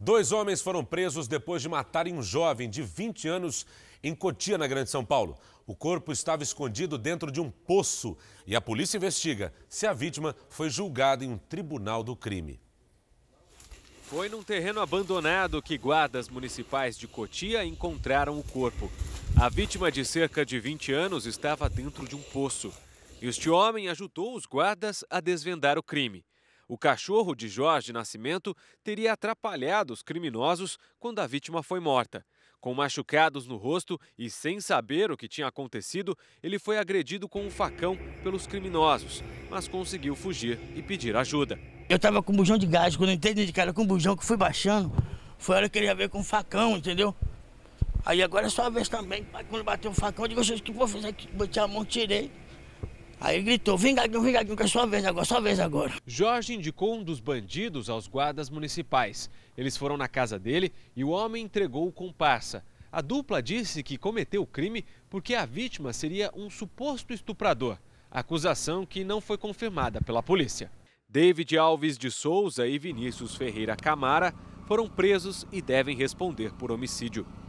Dois homens foram presos depois de matarem um jovem de 20 anos em Cotia, na Grande São Paulo. O corpo estava escondido dentro de um poço e a polícia investiga se a vítima foi julgada em um tribunal do crime. Foi num terreno abandonado que guardas municipais de Cotia encontraram o corpo. A vítima de cerca de 20 anos estava dentro de um poço. Este homem ajudou os guardas a desvendar o crime. O cachorro de Jorge Nascimento teria atrapalhado os criminosos quando a vítima foi morta. Com machucados no rosto e sem saber o que tinha acontecido, ele foi agredido com um facão pelos criminosos, mas conseguiu fugir e pedir ajuda. Eu estava com um bujão de gás, quando entrei dentro de casa com um bujão que fui baixando, foi a hora que ele ia ver com um facão, entendeu? Aí agora é só a vez também, quando bateu o facão, eu digo, o que vou fazer aqui? Botei a mão, tirei. Aí ele gritou, "Vingadinho, vingadinho, que é sua vez agora, sua vez agora. Jorge indicou um dos bandidos aos guardas municipais. Eles foram na casa dele e o homem entregou o comparsa. A dupla disse que cometeu o crime porque a vítima seria um suposto estuprador. Acusação que não foi confirmada pela polícia. David Alves de Souza e Vinícius Ferreira Camara foram presos e devem responder por homicídio.